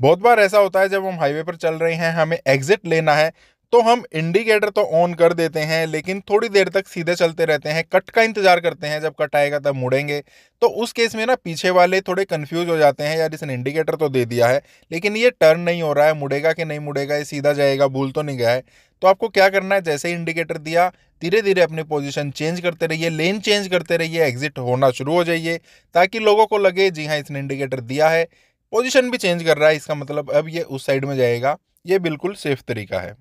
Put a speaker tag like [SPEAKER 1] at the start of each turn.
[SPEAKER 1] बहुत बार ऐसा होता है जब हम हाईवे पर चल रहे हैं हमें एग्जिट लेना है तो हम इंडिकेटर तो ऑन कर देते हैं लेकिन थोड़ी देर तक सीधे चलते रहते हैं कट का इंतजार करते हैं जब कट आएगा तब मुड़ेंगे तो उस केस में ना पीछे वाले थोड़े कंफ्यूज हो जाते हैं यार इसने इंडिकेटर तो दे दिया है लेकिन ये टर्न नहीं हो रहा है मुड़ेगा कि नहीं मुड़ेगा ये सीधा जाएगा भूल तो नहीं गया है तो आपको क्या करना है जैसे ही इंडिकेटर दिया धीरे धीरे अपनी पोजिशन चेंज करते रहिए लेन चेंज करते रहिए एग्जिट होना शुरू हो जाइए ताकि लोगों को लगे जी हाँ इसने इंडिकेटर दिया है पोजीशन भी चेंज कर रहा है इसका मतलब अब ये उस साइड में जाएगा ये बिल्कुल सेफ तरीका है